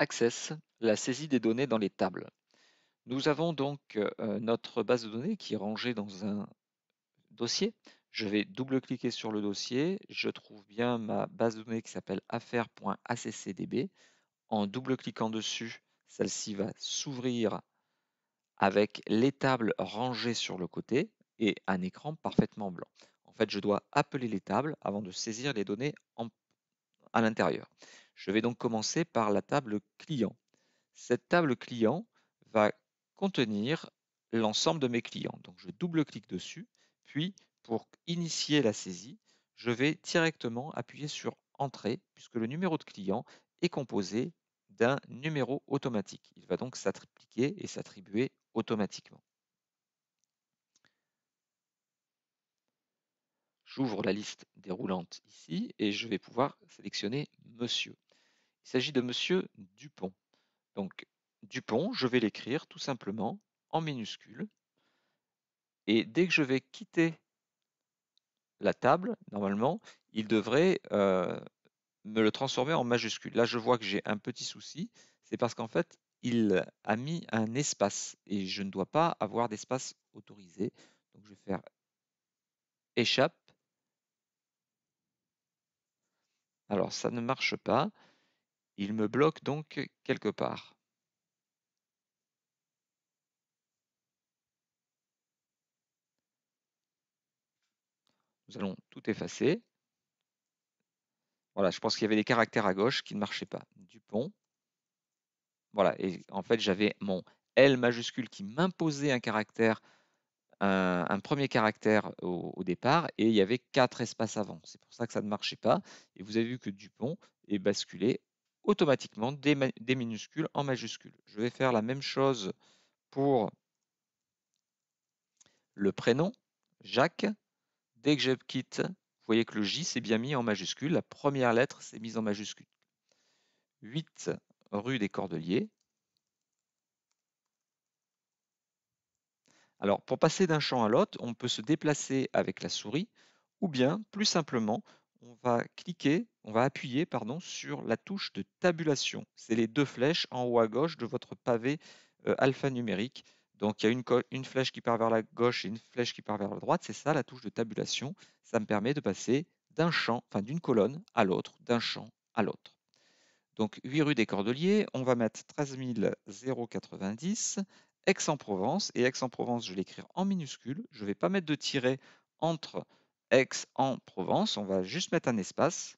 Access, la saisie des données dans les tables. Nous avons donc euh, notre base de données qui est rangée dans un dossier. Je vais double-cliquer sur le dossier. Je trouve bien ma base de données qui s'appelle affaires.accdb. En double-cliquant dessus, celle-ci va s'ouvrir avec les tables rangées sur le côté et un écran parfaitement blanc. En fait, je dois appeler les tables avant de saisir les données à l'intérieur. Je vais donc commencer par la table client. Cette table client va contenir l'ensemble de mes clients. Donc je double-clique dessus, puis pour initier la saisie, je vais directement appuyer sur Entrée, puisque le numéro de client est composé d'un numéro automatique. Il va donc s'appliquer et s'attribuer automatiquement. J'ouvre la liste déroulante ici et je vais pouvoir sélectionner Monsieur. Il s'agit de Monsieur Dupont. Donc Dupont, je vais l'écrire tout simplement en minuscule. Et dès que je vais quitter la table, normalement, il devrait euh, me le transformer en majuscule. Là, je vois que j'ai un petit souci. C'est parce qu'en fait, il a mis un espace et je ne dois pas avoir d'espace autorisé. Donc, je vais faire échappe. Alors, ça ne marche pas. Il me bloque donc quelque part. Nous allons tout effacer. Voilà, je pense qu'il y avait des caractères à gauche qui ne marchaient pas. Dupont. Voilà, et en fait, j'avais mon L majuscule qui m'imposait un caractère, un, premier caractère au, au, départ, et il y avait quatre espaces avant. C'est pour ça que ça ne marchait pas. Et vous avez vu que Dupont est basculé automatiquement des, minuscules en majuscules. Je vais faire la même chose pour le prénom, Jacques. Dès que je quitte, vous voyez que le J s'est bien mis en majuscule. La première lettre s'est mise en majuscule. 8 rue des Cordeliers. Alors, pour passer d'un champ à l'autre, on peut se déplacer avec la souris ou bien, plus simplement, on va cliquer, on va appuyer pardon, sur la touche de tabulation. C'est les deux flèches en haut à gauche de votre pavé euh, alphanumérique. Donc il y a une, une, flèche qui part vers la gauche et une flèche qui part vers la droite. C'est ça la touche de tabulation. Ça me permet de passer d'un champ, enfin d'une colonne à l'autre, d'un champ à l'autre. Donc 8 rue des Cordeliers, on va mettre 13 090, Aix-en-Provence, et Aix-en-Provence, je vais l'écrire en minuscule, je ne vais pas mettre de tiret entre Aix-en-Provence. On va juste mettre un espace.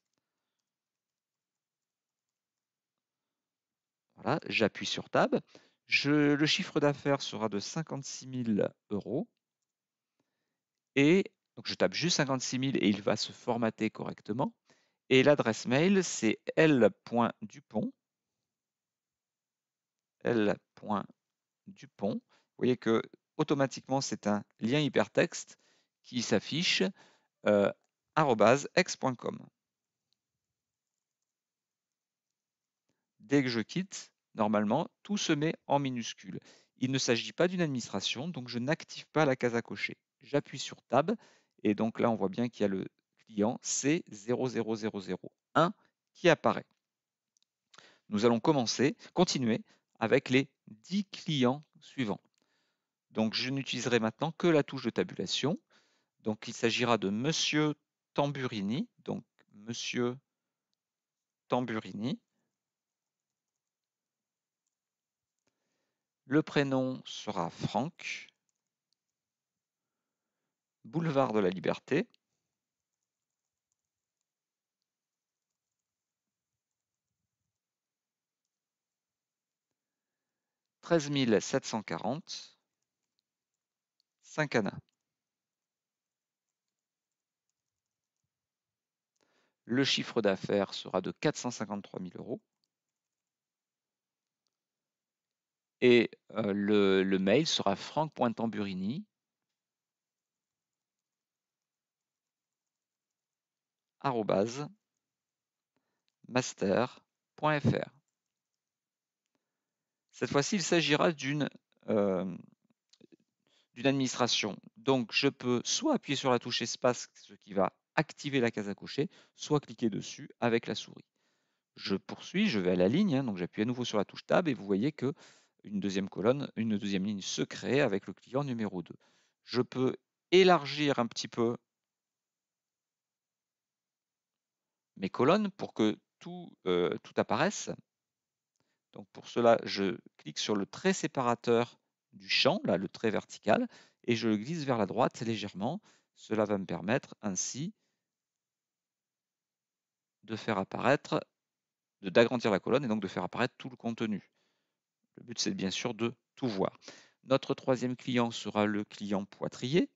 Voilà, j'appuie sur Tab. le chiffre d'affaires sera de 56 000 euros. Et donc je tape juste 56 000 et il va se formater correctement. Et l'adresse mail, c'est l.dupont. L.dupont. Vous voyez que automatiquement, c'est un lien hypertexte qui s'affiche. Euh, ex.com. Dès que je quitte, normalement, tout se met en minuscule. Il ne s'agit pas d'une administration, donc je n'active pas la case à cocher. J'appuie sur Tab, et donc là, on voit bien qu'il y a le client C00001 qui apparaît. Nous allons commencer, continuer avec les 10 clients suivants. Donc, je n'utiliserai maintenant que la touche de tabulation. Donc il s'agira de Monsieur Tamburini, donc Monsieur Tamburini. Le prénom sera Franck. Boulevard de la Liberté. Treize mille sept Saint-Cana. Le chiffre d'affaires sera de 453 000 euros. Et euh, le, mail sera franck.tamburini Cette fois-ci, il s'agira d'une euh, d'une administration. Donc, je peux soit appuyer sur la touche espace, ce qui va activer la case à cocher, soit cliquer dessus avec la souris. Je poursuis, je vais à la ligne, hein, donc j'appuie à nouveau sur la touche Tab et vous voyez que une deuxième colonne, une deuxième ligne se crée avec le client numéro 2. Je peux élargir un petit peu mes colonnes pour que tout, euh, tout apparaisse. Donc pour cela, je clique sur le trait séparateur du champ, là le trait vertical, et je le glisse vers la droite légèrement. Cela va me permettre ainsi de faire apparaître, d'agrandir la colonne et donc de faire apparaître tout le contenu. Le but, c'est bien sûr de tout voir. Notre troisième client sera le client Poitrier.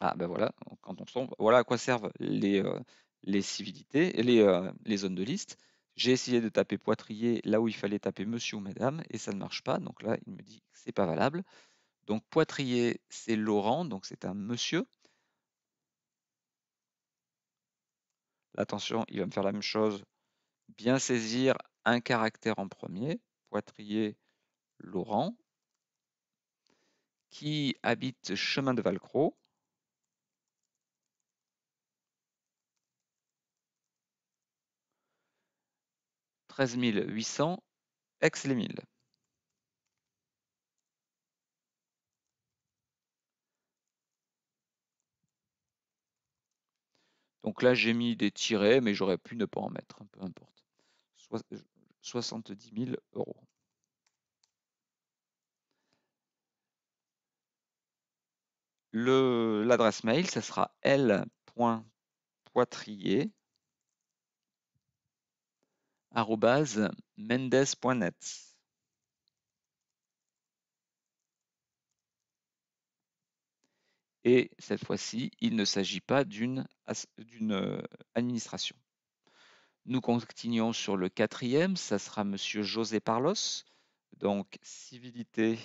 Ah ben voilà, quand on tombe, voilà à quoi servent les, euh, les civilités, les, euh, les zones de liste. J'ai essayé de taper Poitrier là où il fallait taper Monsieur ou Madame et ça ne marche pas. Donc là, il me dit que c'est pas valable. Donc Poitrier, c'est Laurent, donc c'est un monsieur. Attention, il va me faire la même chose. Bien saisir un caractère en premier. Poitrier, Laurent, qui habite chemin de Valcro. 13 800 ex les Donc là, j'ai mis des tirets, mais j'aurais pu ne pas en mettre, hein, peu importe. soixante 70 000 euros. L'adresse mail, ça sera l.poitrier mendes.net Et cette fois-ci, il ne s'agit pas d'une euh, administration. Nous continuons sur le quatrième, ça sera Monsieur José Parlos. Donc, civilité,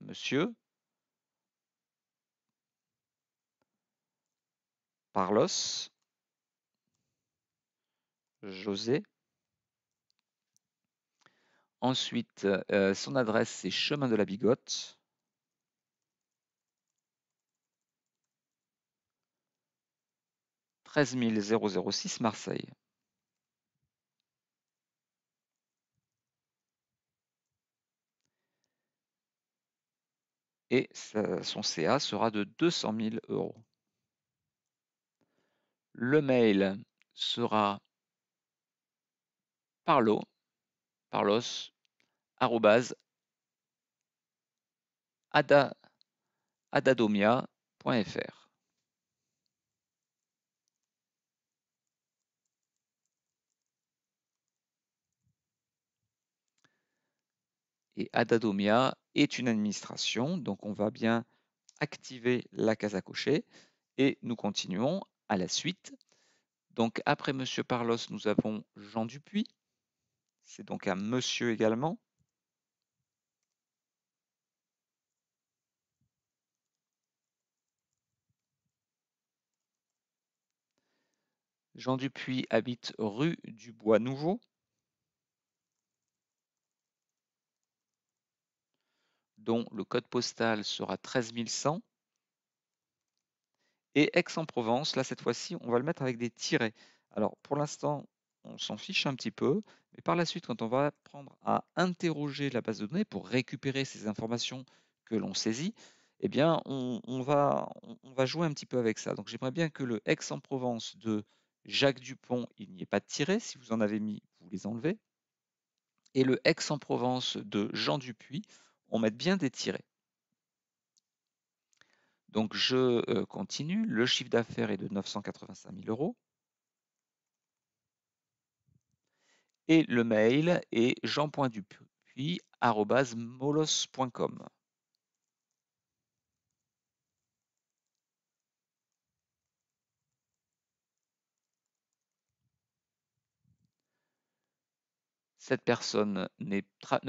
monsieur. Parlos. José Ensuite, euh, son adresse, c'est Chemin de la Bigote. 13 Marseille ». et son CA sera de 200 000 euros. Le mail sera parlo parlos Et Adadomia est une administration, donc on va bien activer la case à cocher et nous continuons à la suite. Donc après Monsieur Parlos, nous avons Jean Dupuis. C'est donc un monsieur également. Jean Dupuis habite rue du Bois Nouveau. dont le code postal sera 13100. Et Aix-en-Provence, là cette fois-ci, on va le mettre avec des tirets. Alors pour l'instant, on s'en fiche un petit peu, mais par la suite, quand on va apprendre à interroger la base de données pour récupérer ces informations que l'on saisit, eh bien, on, va, jouer un petit peu avec ça. Donc, j'aimerais bien que le ex en provence de Jacques Dupont, il n'y ait pas de tiré. Si vous en avez mis, vous les enlevez. Et le ex en provence de Jean Dupuis, on met bien des tirés. Donc, je euh, continue. Le chiffre d'affaires est de 985 000 euros. Et le mail est jean.dupuis.molos.com. Cette personne ne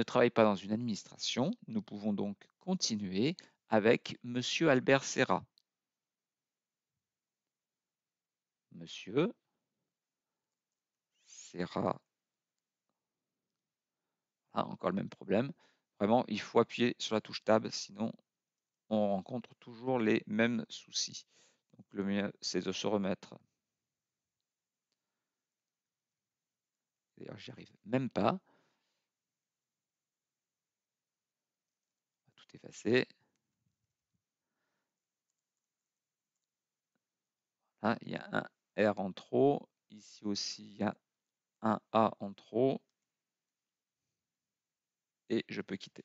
travaille pas dans une administration. Nous pouvons donc continuer avec Monsieur Albert Serra. Monsieur Serra encore le même problème. Vraiment, il faut appuyer sur la touche Tab, sinon on rencontre toujours les mêmes soucis. Donc le mieux, c'est de se remettre. D'ailleurs, j'y arrive même pas. Tout effacer. il y a un R en trop. Ici aussi, il y a un A en trop et je peux quitter.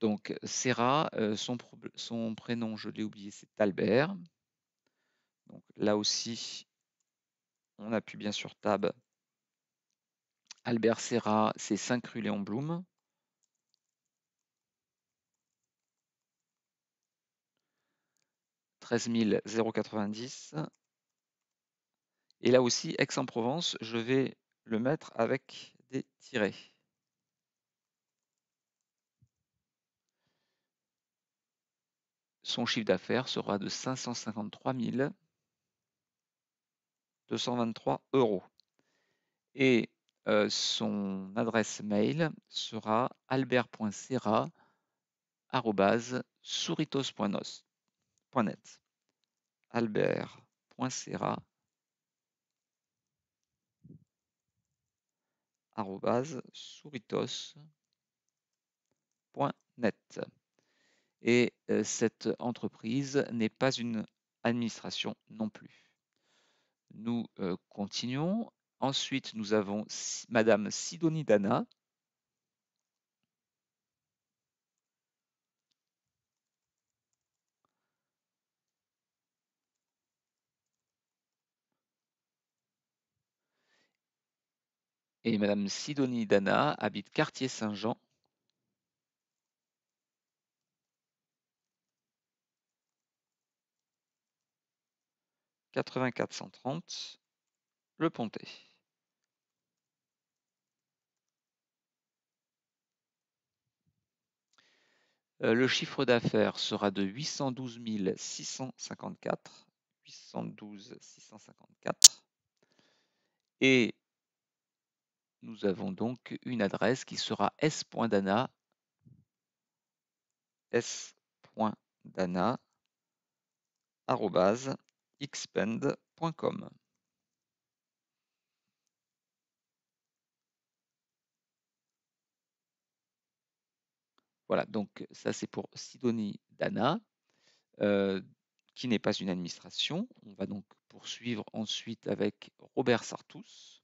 Donc, Serra, euh, son, son prénom, je l'ai oublié, c'est Albert. Donc, là aussi, on appuie bien sur Tab. Albert Serra, c'est 5 rue Léon Blum. dix. Et là aussi, Aix-en-Provence, je vais le mettre avec des tirets. Son chiffre d'affaires sera de 553 223 euros. Et euh, son adresse mail sera albert.serra.souritos.net et cette entreprise n'est pas une administration non plus. Nous continuons. Ensuite, nous avons Madame Sidonie Dana. Et Madame Sidonie Dana habite quartier Saint-Jean 8430 Le Pontet euh, Le chiffre d'affaires sera de 812 654, Et nous avons donc une adresse qui sera s.dana, s.dana, xpend.com Voilà, donc ça c'est pour Sidonie Dana, euh, qui n'est pas une administration. On va donc poursuivre ensuite avec Robert Sartous.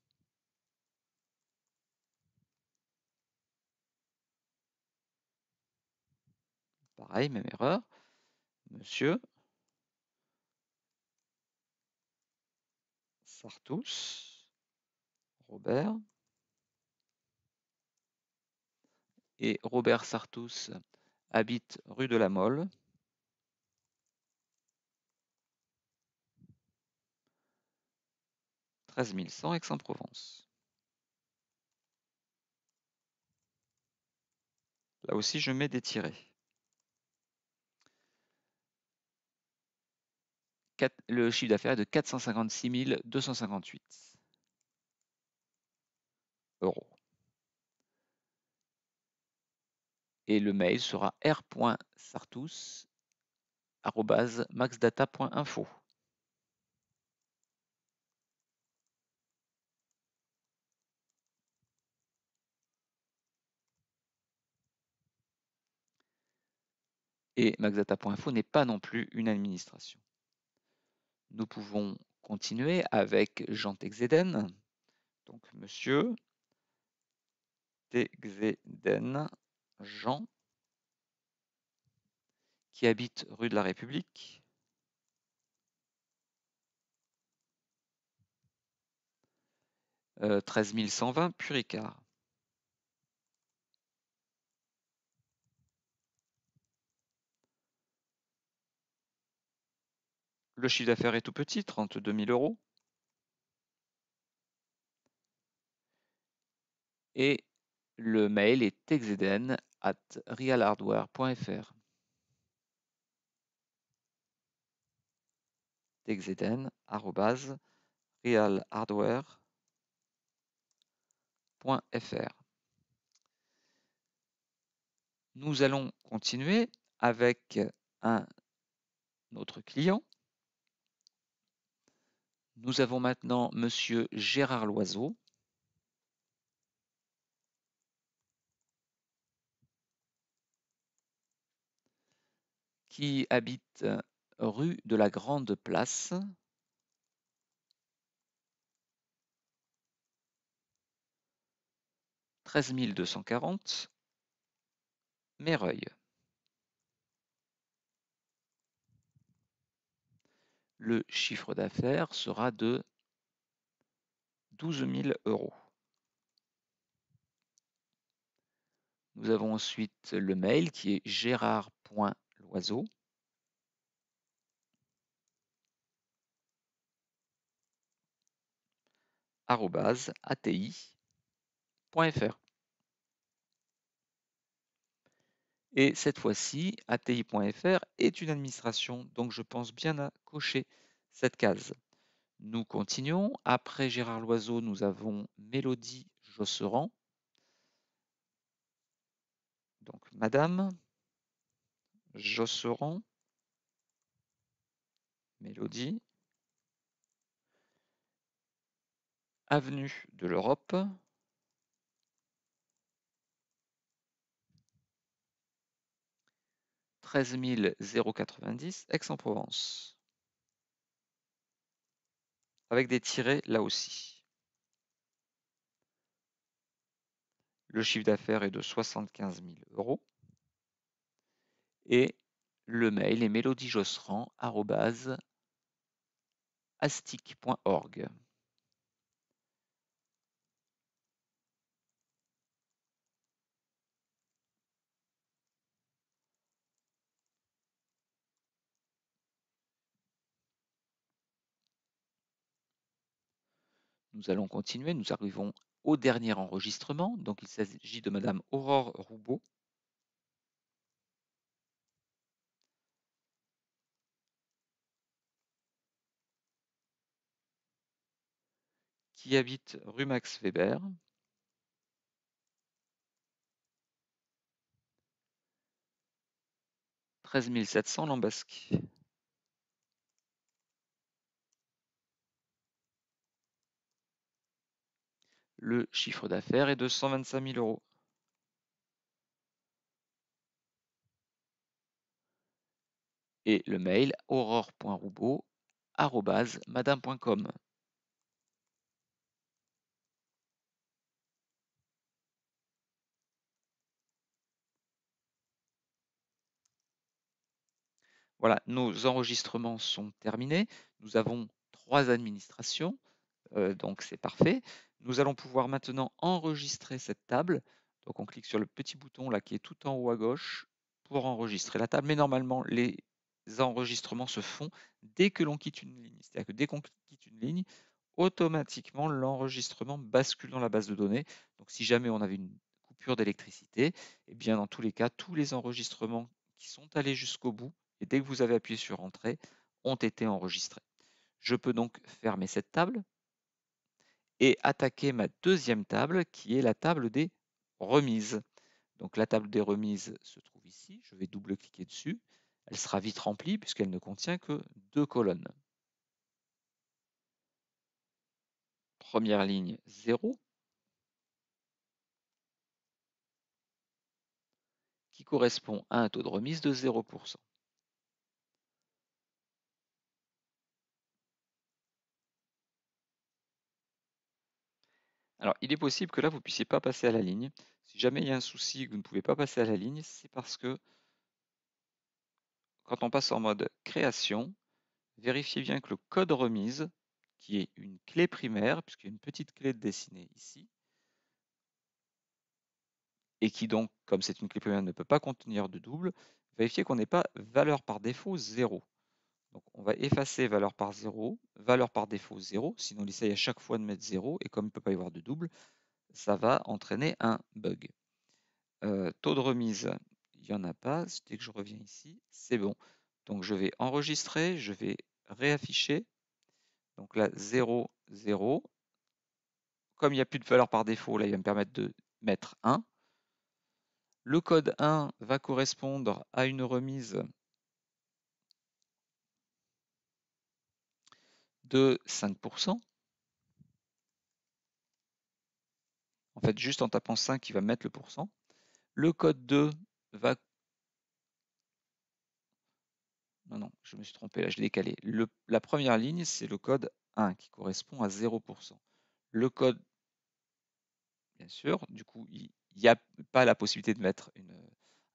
Pareil, même erreur. Monsieur Sartous, Robert. Et Robert Sartous habite rue de la Molle. 13100 Aix-en-Provence. Là aussi, je mets des tirets. le chiffre d'affaires est de 456 258 euros. Et le mail sera r.sartous.maxdata.info. Et maxdata.info n'est pas non plus une administration. Nous pouvons continuer avec Jean Texeden. Donc, monsieur Texeden Jean, qui habite rue de la République. 13120 euh, Puricard. le chiffre d'affaires est tout petit, 32 000 euros. Et le mail est texeden at realhardware.fr. point realhardware.fr. Nous allons continuer avec un autre client nous avons maintenant Monsieur Gérard Loiseau. qui habite euh, rue de la Grande Place. Treize mille deux cent quarante, Méreuil. le chiffre d'affaires sera de 12 000 euros. Nous avons ensuite le mail qui est gérard.loiseau. Et cette fois-ci, ATI.fr est une administration, donc je pense bien à cocher cette case. Nous continuons. Après Gérard Loiseau, nous avons Mélodie Josserand. Donc Madame Josserand, Mélodie, Avenue de l'Europe, 13 090 Aix-en-Provence. Avec des tirés là aussi. Le chiffre d'affaires est de 75 000 euros. Et le mail est mélodiejosserand.astic.org. Nous allons continuer, nous arrivons au dernier enregistrement, donc il s'agit de Madame Aurore Roubaud. qui habite rue Max Weber. 13 700 Lambasque. Le chiffre d'affaires est de 125 000 euros. Et le mail aurore.roubaud.madame.com. Voilà, nos enregistrements sont terminés. Nous avons trois administrations, euh, donc c'est parfait. Nous allons pouvoir maintenant enregistrer cette table. Donc on clique sur le petit bouton là qui est tout en haut à gauche pour enregistrer la table. Mais normalement, les enregistrements se font dès que l'on quitte une ligne. C'est-à-dire que dès qu'on quitte une ligne, automatiquement l'enregistrement bascule dans la base de données. Donc si jamais on avait une coupure d'électricité, eh bien dans tous les cas, tous les enregistrements qui sont allés jusqu'au bout et dès que vous avez appuyé sur Entrée ont été enregistrés. Je peux donc fermer cette table et attaquer ma deuxième table qui est la table des remises. Donc la table des remises se trouve ici, je vais double-cliquer dessus. Elle sera vite remplie puisqu'elle ne contient que deux colonnes. Première ligne 0, qui correspond à un taux de remise de 0%. Alors, il est possible que là, vous puissiez pas passer à la ligne. Si jamais il y a un souci que vous ne pouvez pas passer à la ligne, c'est parce que quand on passe en mode création, vérifiez bien que le code remise, qui est une clé primaire, puisqu'il y a une petite clé dessinée ici, et qui donc, comme c'est une clé primaire, ne peut pas contenir de double, vérifiez qu'on n'est pas valeur par défaut 0 on va effacer valeur par 0, valeur par défaut 0, sinon on essaye à chaque fois de mettre 0, et comme il ne peut pas y avoir de double, ça va entraîner un bug. Euh, taux de remise, il n'y en a pas, dès que je reviens ici, c'est bon. Donc je vais enregistrer, je vais réafficher, donc là 0, 0, comme il n'y a plus de valeur par défaut, là il va me permettre de mettre 1. Le code 1 va correspondre à une remise de 5%. En fait, juste en tapant 5, il va mettre le pourcent. Le code 2 va... Non, non, je me suis trompé, là, je l'ai décalé. la première ligne, c'est le code 1 qui correspond à 0%. Le code, bien sûr, du coup, il n'y a pas la possibilité de mettre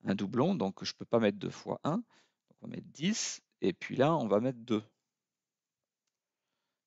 un doublon, donc je ne peux pas mettre 2 fois 1. on va mettre 10, et puis là, on va mettre 2.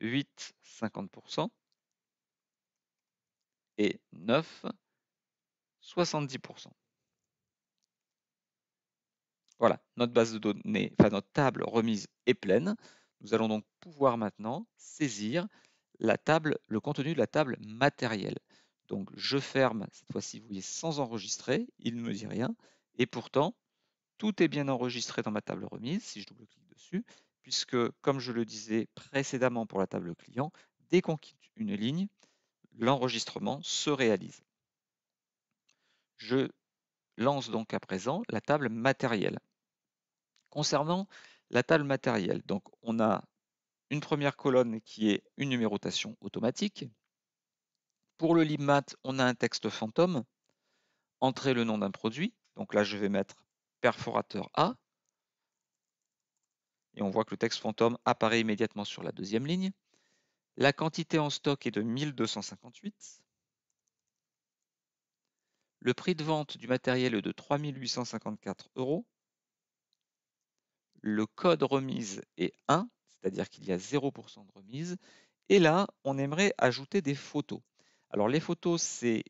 8, 50%, et 9, 70%. Voilà, notre base de données, enfin notre table remise est pleine. Nous allons donc pouvoir maintenant saisir la table, le contenu de la table matérielle. Donc je ferme, cette fois-ci, vous voyez, sans enregistrer, il ne me dit rien. Et pourtant, tout est bien enregistré dans ma table remise. Si je double-clique dessus, puisque, comme je le disais précédemment pour la table client, dès qu'on quitte une ligne, l'enregistrement se réalise. Je lance donc à présent la table matérielle. Concernant la table matérielle, donc on a une première colonne qui est une numérotation automatique. Pour le libmat, on a un texte fantôme, entrer le nom d'un produit, donc là je vais mettre perforateur A, et on voit que le texte fantôme apparaît immédiatement sur la deuxième ligne. La quantité en stock est de 1258. Le prix de vente du matériel est de 3854 euros. Le code remise est 1, c'est-à-dire qu'il y a 0% de remise. Et là, on aimerait ajouter des photos. Alors les photos, c'est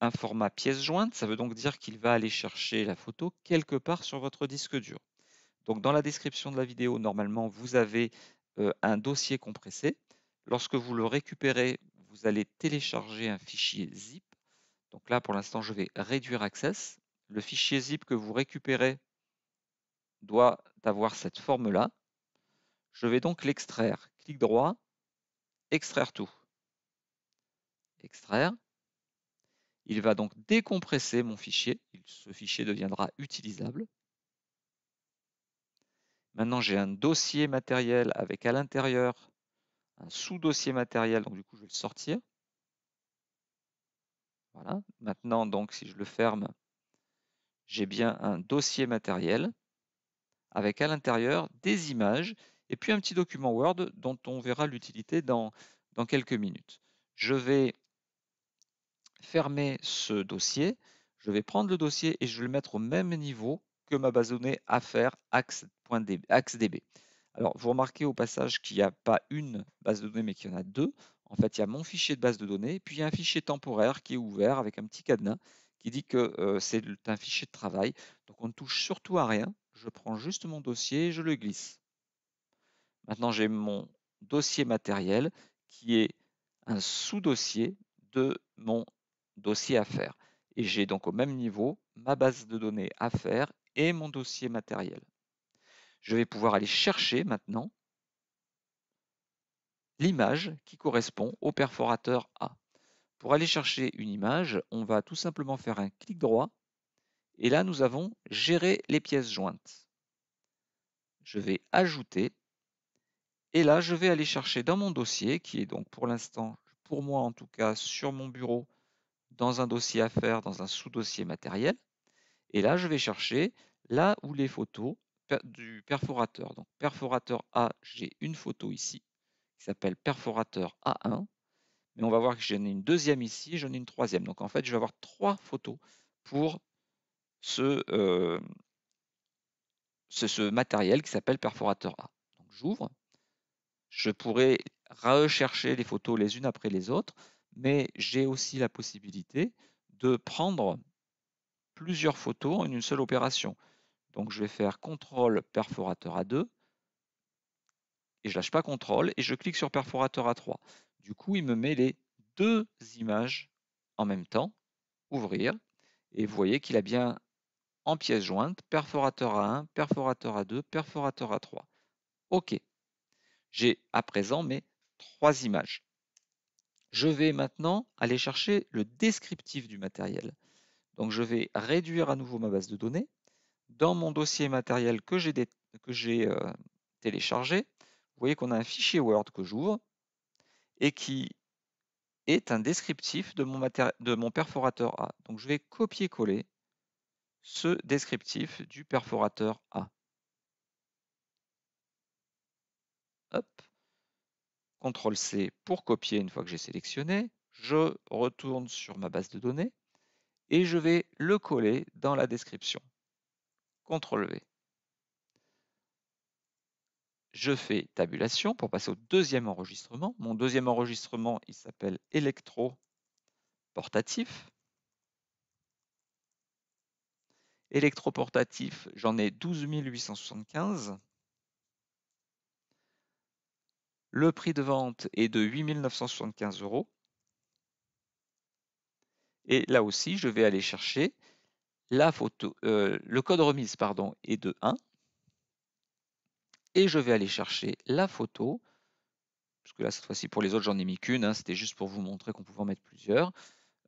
un format pièce jointe, ça veut donc dire qu'il va aller chercher la photo quelque part sur votre disque dur. Donc dans la description de la vidéo, normalement, vous avez euh, un dossier compressé. Lorsque vous le récupérez, vous allez télécharger un fichier zip. Donc là, pour l'instant, je vais réduire access. Le fichier zip que vous récupérez doit avoir cette forme-là. Je vais donc l'extraire. Clic droit, extraire tout. Extraire. Il va donc décompresser mon fichier. Ce fichier deviendra utilisable. Maintenant, j'ai un dossier matériel avec à l'intérieur un sous-dossier matériel. Donc, du coup, je vais le sortir. Voilà. Maintenant, donc, si je le ferme, j'ai bien un dossier matériel avec à l'intérieur des images et puis un petit document Word dont on verra l'utilité dans, dans quelques minutes. Je vais fermer ce dossier, je vais prendre le dossier et je vais le mettre au même niveau ma base donnée à faire axe.db. Axe DB. Alors, vous remarquez au passage qu'il n'y a pas une base de données, mais qu'il y en a deux. En fait, il y a mon fichier de base de données, puis il y a un fichier temporaire qui est ouvert avec un petit cadenas qui dit que euh, c'est un fichier de travail. Donc, on ne touche surtout à rien. Je prends juste mon dossier et je le glisse. Maintenant, j'ai mon dossier matériel qui est un sous-dossier de mon dossier à faire. Et j'ai donc au même niveau ma base de données à faire et mon dossier matériel. Je vais pouvoir aller chercher maintenant l'image qui correspond au perforateur A. Pour aller chercher une image, on va tout simplement faire un clic droit et là nous avons géré les pièces jointes. Je vais ajouter et là je vais aller chercher dans mon dossier qui est donc pour l'instant, pour moi en tout cas, sur mon bureau dans un dossier à faire, dans un sous-dossier matériel. Et là, je vais chercher là où les photos du perforateur. Donc perforateur A, j'ai une photo ici qui s'appelle perforateur A1. Mais on va voir que j'en ai une deuxième ici, j'en ai une troisième. Donc en fait, je vais avoir trois photos pour euh, ce, ce matériel qui s'appelle perforateur A. Donc j'ouvre. Je pourrais rechercher les photos les unes après les autres, mais j'ai aussi la possibilité de prendre plusieurs photos en une seule opération. Donc je vais faire contrôle perforateur A2 et je lâche pas contrôle et je clique sur perforateur A3. Du coup, il me met les deux images en même temps, ouvrir, et vous voyez qu'il a bien en pièce jointe perforateur A1, perforateur A2, perforateur A3. OK. J'ai à présent mes trois images. Je vais maintenant aller chercher le descriptif du matériel. Donc je vais réduire à nouveau ma base de données. Dans mon dossier matériel que j'ai euh, téléchargé, vous voyez qu'on a un fichier Word que j'ouvre et qui est un descriptif de mon, perforateur A. Donc je vais copier-coller ce descriptif du perforateur A. Hop. CTRL-C pour copier une fois que j'ai sélectionné. Je retourne sur ma base de données et je vais le coller dans la description. CTRL V. Je fais tabulation pour passer au deuxième enregistrement. Mon deuxième enregistrement, il s'appelle électro portatif. Électroportatif, j'en ai 12 875. Le prix de vente est de 8 975 euros. Et là aussi, je vais aller chercher la photo, euh, le code remise pardon, est de 1. Et je vais aller chercher la photo, parce que là, cette fois-ci, pour les autres, j'en ai mis qu'une, hein, c'était juste pour vous montrer qu'on pouvait en mettre plusieurs,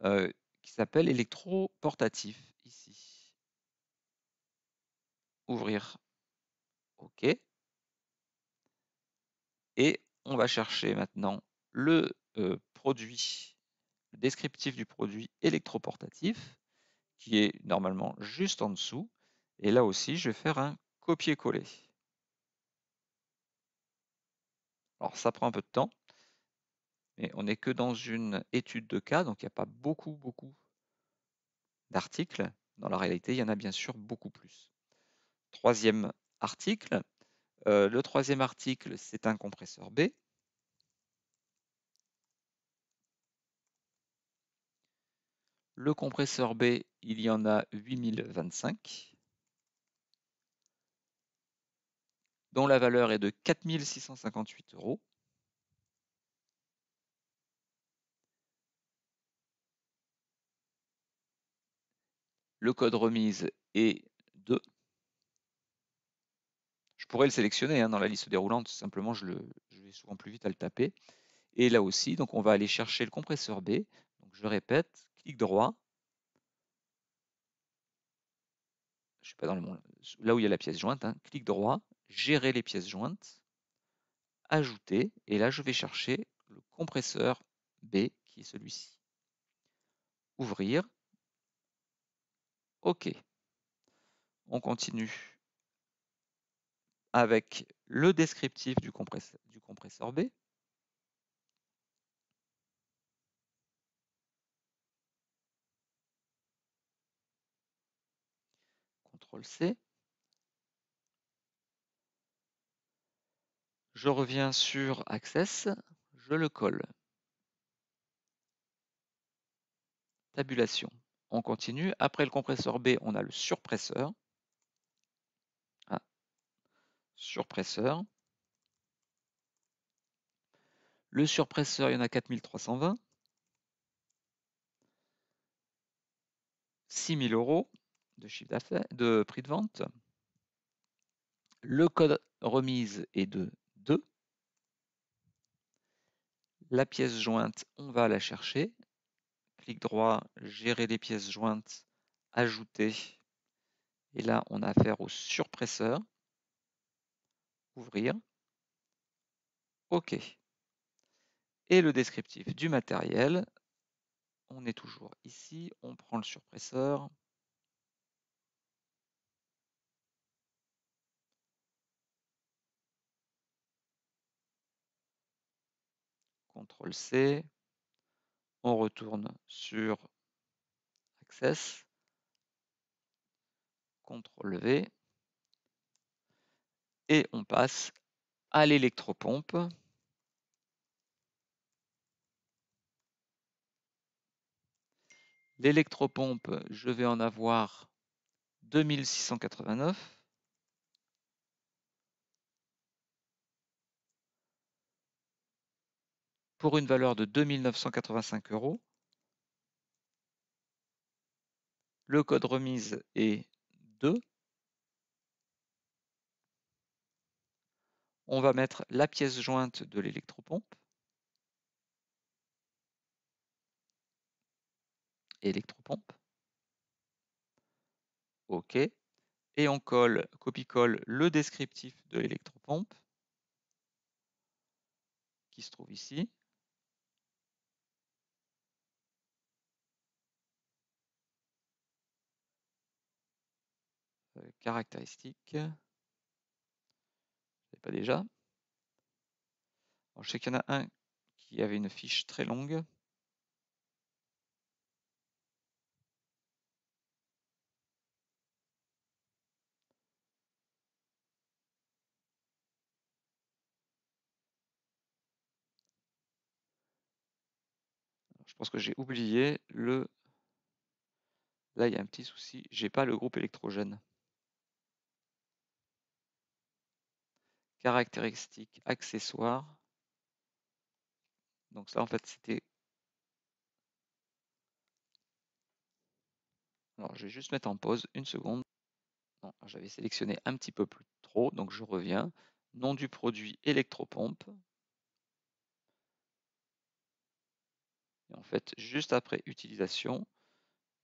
euh, qui s'appelle électroportatif, ici. Ouvrir. OK. Et on va chercher maintenant le euh, produit descriptif du produit électroportatif, qui est normalement juste en dessous. Et là aussi, je vais faire un copier-coller. Alors ça prend un peu de temps, mais on n'est que dans une étude de cas, donc il n'y a pas beaucoup, beaucoup d'articles. Dans la réalité, il y en a bien sûr beaucoup plus. Troisième article. Euh, le troisième article, c'est un compresseur B. Le compresseur B, il y en a 8025, dont la valeur est de 4658 euros. Le code remise est 2. Je pourrais le sélectionner hein, dans la liste déroulante, simplement je, le, vais souvent plus vite à le taper. Et là aussi, donc on va aller chercher le compresseur B. Donc je répète, clic droit. Je suis pas dans le monde. Là où il y a la pièce jointe, hein. clic droit, gérer les pièces jointes, ajouter, et là je vais chercher le compresseur B qui est celui-ci. Ouvrir. OK. On continue avec le descriptif du compresseur B. c Je reviens sur Access, je le colle. Tabulation. On continue. Après le compresseur B, on a le surpresseur. Ah, surpresseur. Le surpresseur, il y en a 4320. 6000 euros de chiffre de prix de vente. Le code remise est de 2. La pièce jointe, on va la chercher. Clic droit, gérer les pièces jointes, ajouter. Et là, on a affaire au surpresseur. Ouvrir. OK. Et le descriptif du matériel, on est toujours ici, on prend le surpresseur, CTRL-C. On retourne sur Access. CTRL-V. Et on passe à l'électropompe. L'électropompe, je vais en avoir 2689. pour une valeur de 2985 euros. Le code remise est 2. On va mettre la pièce jointe de l'électropompe. Électropompe. OK. Et on colle, copie-colle le descriptif de l'électropompe qui se trouve ici. caractéristiques. Je pas déjà. je sais qu'il y en a un qui avait une fiche très longue. je pense que j'ai oublié le... Là, il y a un petit souci. J'ai pas le groupe électrogène. caractéristiques accessoires. Donc ça, en fait, c'était... Alors, je vais juste mettre en pause une seconde. J'avais sélectionné un petit peu plus trop, donc je reviens. Nom du produit électropompe. Et en fait, juste après utilisation,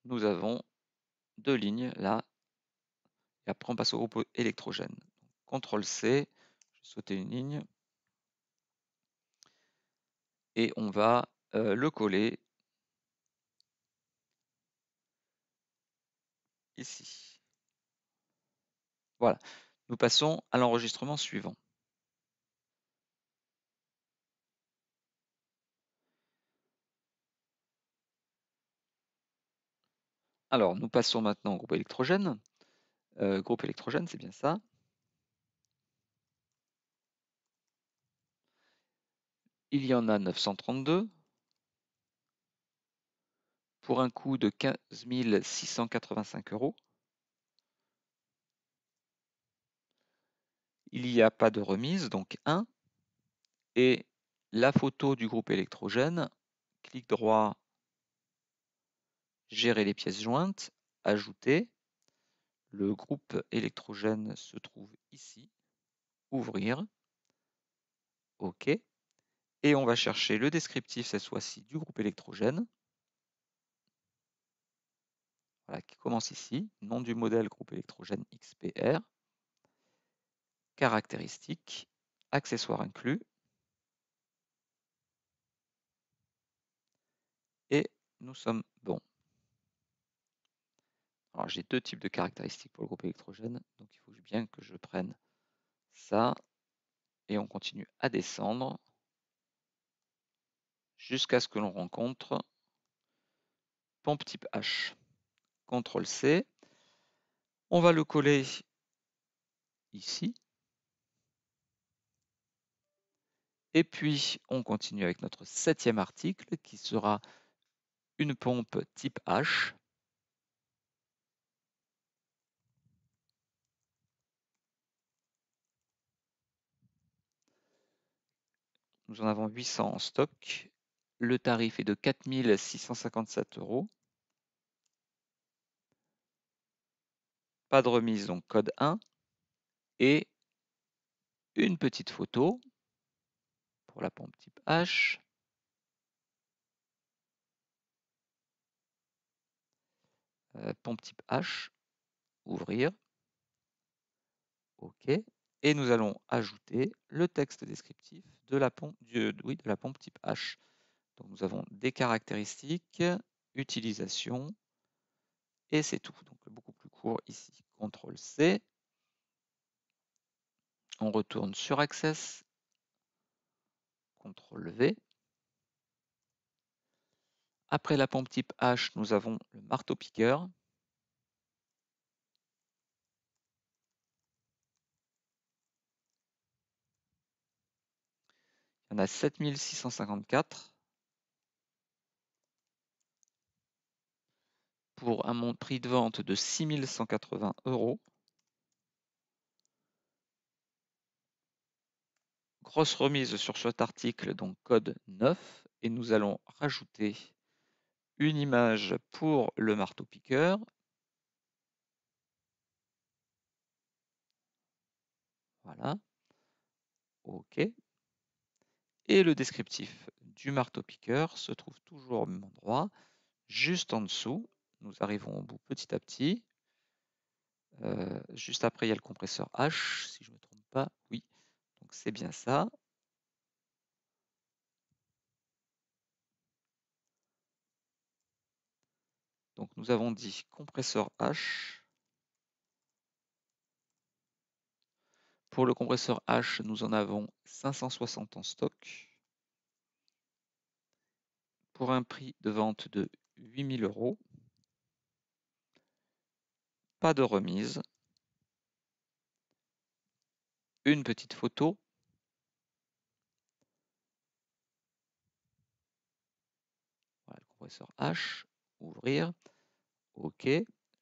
nous avons deux lignes là. Et après, on passe au groupe électrogène. CTRL-C, je sauter une ligne. Et on va euh, le coller ici. Voilà. Nous passons à l'enregistrement suivant. Alors, nous passons maintenant au groupe électrogène. Euh, groupe électrogène, c'est bien ça. il y en a 932 pour un coût de 15 685 euros. Il n'y a pas de remise, donc 1. Et la photo du groupe électrogène, clic droit, gérer les pièces jointes, ajouter. Le groupe électrogène se trouve ici, ouvrir, OK et on va chercher le descriptif cette fois-ci du groupe électrogène. Voilà, qui commence ici, nom du modèle groupe électrogène XPR, caractéristiques, accessoires inclus, et nous sommes bons. Alors j'ai deux types de caractéristiques pour le groupe électrogène, donc il faut bien que je prenne ça, et on continue à descendre jusqu'à ce que l'on rencontre pompe type H. CTRL-C. On va le coller ici. Et puis, on continue avec notre septième article qui sera une pompe type H. Nous en avons 800 en stock le tarif est de 4657 euros. Pas de remise, donc code 1. Et une petite photo pour la pompe type H. Euh, pompe type H, ouvrir. OK. Et nous allons ajouter le texte descriptif de la pompe, de la pompe type H nous avons des caractéristiques, utilisation, et c'est tout. Donc beaucoup plus court ici. CTRL C. On retourne sur Access. CTRL V. Après la pompe type H, nous avons le marteau-piqueur. Il y en a 7654. pour un prix de vente de 6180 euros. Grosse remise sur cet article, donc code 9, et nous allons rajouter une image pour le marteau-piqueur. Voilà. OK. Et le descriptif du marteau-piqueur se trouve toujours au même endroit, juste en dessous, nous arrivons au bout petit à petit. Euh, juste après, il y a le compresseur H, si je ne me trompe pas. Oui, donc c'est bien ça. Donc nous avons dit compresseur H. Pour le compresseur H, nous en avons 560 en stock pour un prix de vente de 8000 euros pas de remise, une petite photo, voilà, le compresseur H, ouvrir, OK,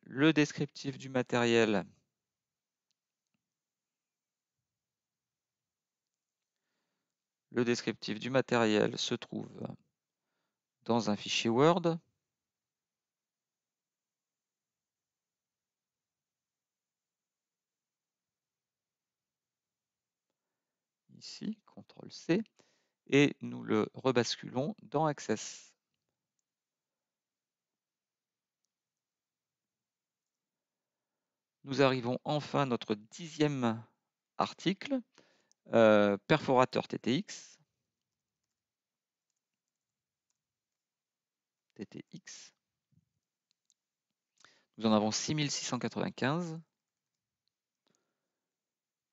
le descriptif du matériel, le descriptif du matériel se trouve dans un fichier Word, ici, CTRL-C, et nous le rebasculons dans Access. Nous arrivons enfin à notre dixième article, euh, perforateur TTX. TTX. Nous en avons 6695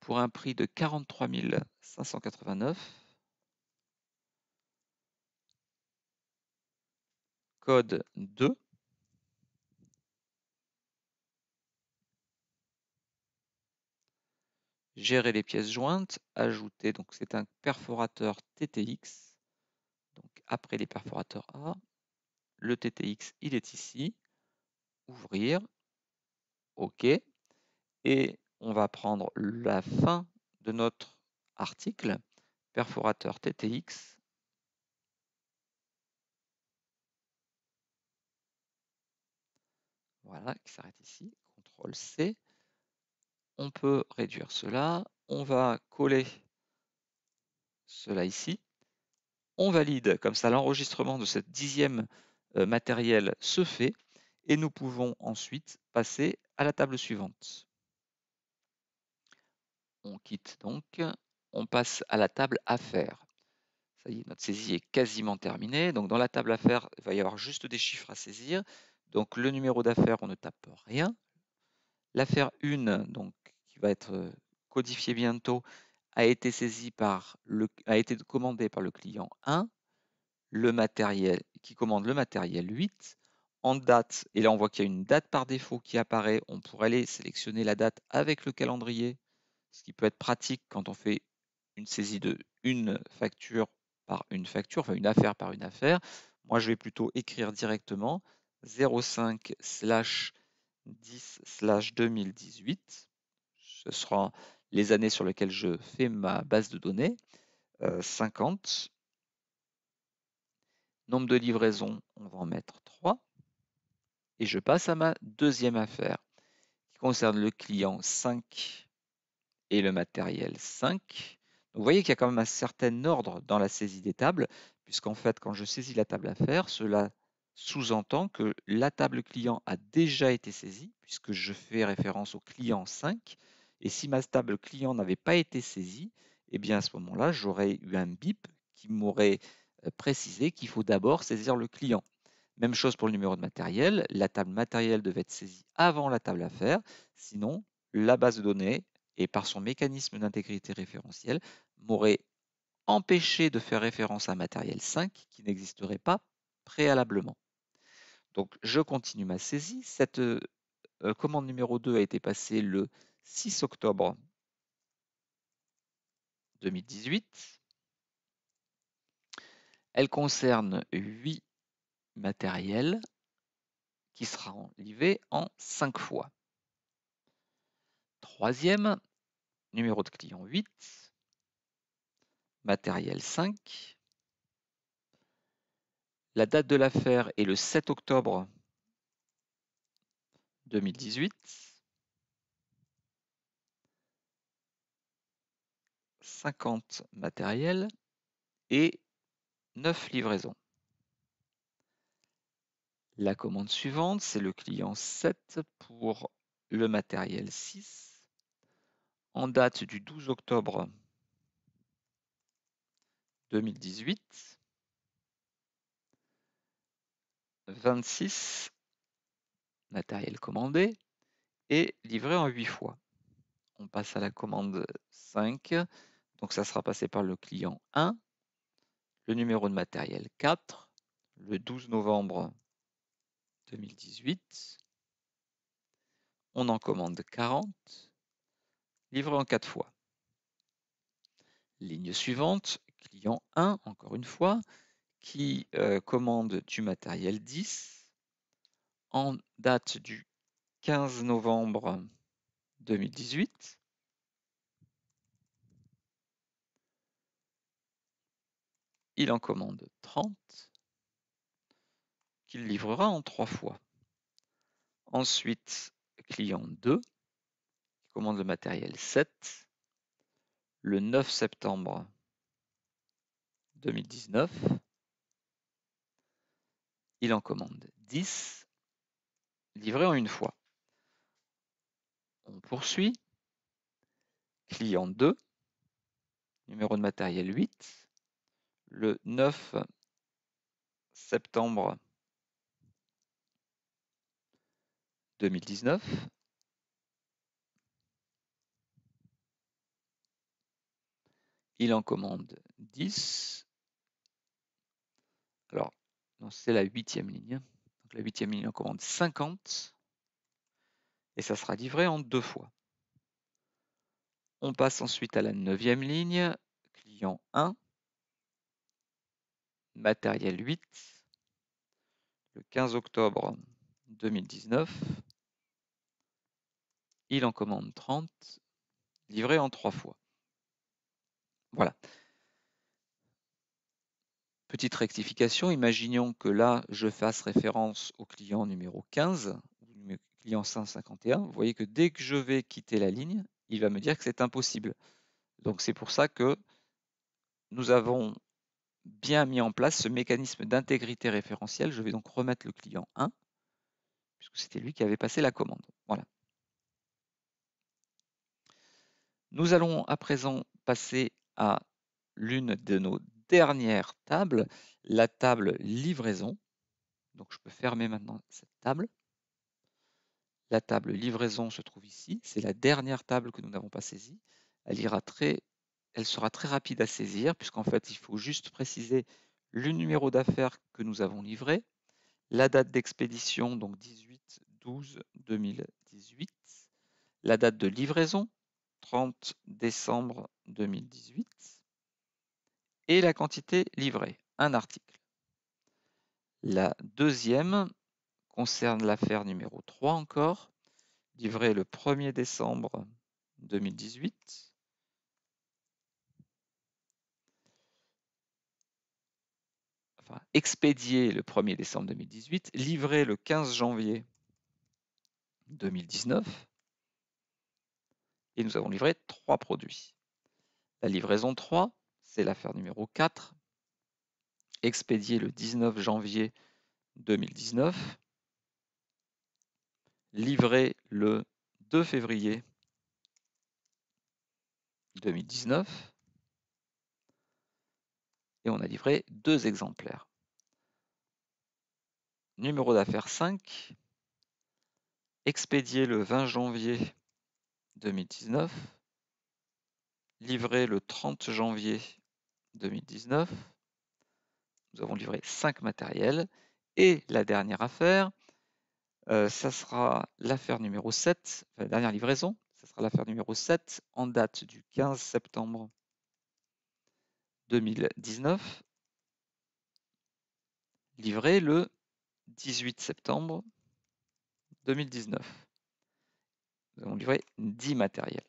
pour un prix de 43 589. Code 2. Gérer les pièces jointes, ajouter, donc c'est un perforateur TTX, donc après les perforateurs A, le TTX il est ici, ouvrir, OK, et on va prendre la fin de notre article, perforateur TTX. Voilà, qui s'arrête ici, CTRL-C. On peut réduire cela, on va coller cela ici. On valide, comme ça l'enregistrement de cette dixième euh, matériel se fait et nous pouvons ensuite passer à la table suivante. On quitte donc. On passe à la table affaires. Ça y est, notre saisie est quasiment terminée. Donc dans la table affaires, il va y avoir juste des chiffres à saisir. Donc le numéro d'affaires, on ne tape rien. L'affaire 1, donc, qui va être euh, codifiée bientôt, a été par a été commandée par le client 1, le matériel, qui commande le matériel 8, en date, et là on voit qu'il y a une date par défaut qui apparaît, on pourrait aller sélectionner la date avec le calendrier ce qui peut être pratique quand on fait une saisie de une facture par une facture, enfin une affaire par une affaire. Moi, je vais plutôt écrire directement 05 slash 10 2018. Ce sera les années sur lesquelles je fais ma base de données. 50. Euh, Nombre de livraisons, on va en mettre 3. Et je passe à ma deuxième affaire qui concerne le client 5 et le matériel 5. vous voyez qu'il y a quand même un certain ordre dans la saisie des tables, puisqu'en fait, quand je saisis la table à faire, cela sous-entend que la table client a déjà été saisie, puisque je fais référence au client 5. Et si ma table client n'avait pas été saisie, eh bien à ce moment-là, j'aurais eu un bip qui m'aurait euh, précisé qu'il faut d'abord saisir le client. Même chose pour le numéro de matériel, la table matériel devait être saisie avant la table à faire, sinon la base de données et par son mécanisme d'intégrité référentielle, m'aurait empêché de faire référence à un matériel 5 qui n'existerait pas préalablement. Donc je continue ma saisie. Cette euh, euh, commande numéro 2 a été passée le 6 octobre 2018. Elle concerne 8 matériels qui sera livré en 5 fois troisième, numéro de client 8, matériel 5. La date de l'affaire est le 7 octobre 2018. « 50 matériels et 9 livraisons. La commande suivante, c'est le client 7 pour le matériel 6 en date du 12 octobre 2018, 26 matériel commandé et livré en 8 fois. On passe à la commande 5, donc ça sera passé par le client 1, le numéro de matériel 4, le 12 novembre 2018, on en commande 40, livré en quatre fois. Ligne suivante, client 1, encore une fois, qui euh, commande du matériel 10 en date du 15 novembre 2018. Il en commande 30 qu'il livrera en trois fois. Ensuite, client 2 commande le matériel 7. Le 9 septembre 2019, il en commande 10, livré en une fois. On poursuit. Client 2, numéro de matériel 8, le 9 septembre 2019, il en commande 10. Alors, c'est la huitième ligne. Hein. la huitième ligne en commande 50. Et ça sera livré en deux fois. On passe ensuite à la neuvième ligne, client 1, matériel 8, le 15 octobre 2019. Il en commande 30, livré en trois fois. Voilà. Petite rectification, imaginons que là, je fasse référence au client numéro 15, client 151. Vous voyez que dès que je vais quitter la ligne, il va me dire que c'est impossible. Donc c'est pour ça que nous avons bien mis en place ce mécanisme d'intégrité référentielle. Je vais donc remettre le client 1, puisque c'était lui qui avait passé la commande. Voilà. Nous allons à présent passer à l'une de nos dernières tables, la table livraison. Donc je peux fermer maintenant cette table. La table livraison se trouve ici. C'est la dernière table que nous n'avons pas saisie. Elle, ira très, elle sera très rapide à saisir puisqu'en fait, il faut juste préciser le numéro d'affaires que nous avons livré, la date d'expédition, donc 18-12-2018, la date de livraison, 30 décembre 2018 et la quantité livrée, un article. La deuxième concerne l'affaire numéro 3 encore, livrée le 1er décembre 2018. Enfin, expédiée le 1er décembre 2018, livrée le 15 janvier 2019 et nous avons livré trois produits. La livraison 3, c'est l'affaire numéro 4, expédiée le 19 janvier 2019, livrée le 2 février 2019, et on a livré deux exemplaires. Numéro d'affaire 5, expédié le 20 janvier 2019, livré le 30 janvier 2019. Nous avons livré 5 matériels. Et la dernière affaire, euh, ça sera l'affaire numéro 7, la dernière livraison, ça sera l'affaire numéro 7 en date du 15 septembre 2019, livré le 18 septembre 2019. Nous avons livré 10 matériels.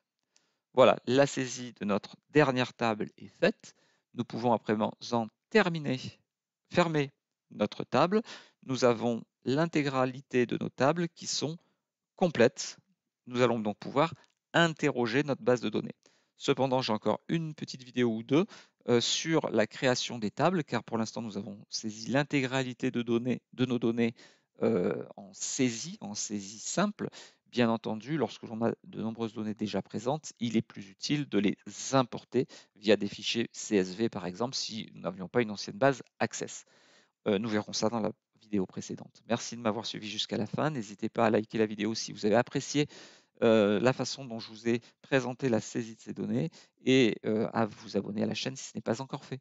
Voilà, la saisie de notre dernière table est faite. Nous pouvons après en terminer, fermer notre table. Nous avons l'intégralité de nos tables qui sont complètes. Nous allons donc pouvoir interroger notre base de données. Cependant, j'ai encore une petite vidéo ou deux euh, sur la création des tables, car pour l'instant, nous avons saisi l'intégralité de, de, nos données euh, en saisie, en saisie simple. Bien entendu, lorsque l'on a de nombreuses données déjà présentes, il est plus utile de les importer via des fichiers CSV, par exemple, si nous n'avions pas une ancienne base Access. Euh, nous verrons ça dans la vidéo précédente. Merci de m'avoir suivi jusqu'à la fin. N'hésitez pas à liker la vidéo si vous avez apprécié euh, la façon dont je vous ai présenté la saisie de ces données et euh, à vous abonner à la chaîne si ce n'est pas encore fait.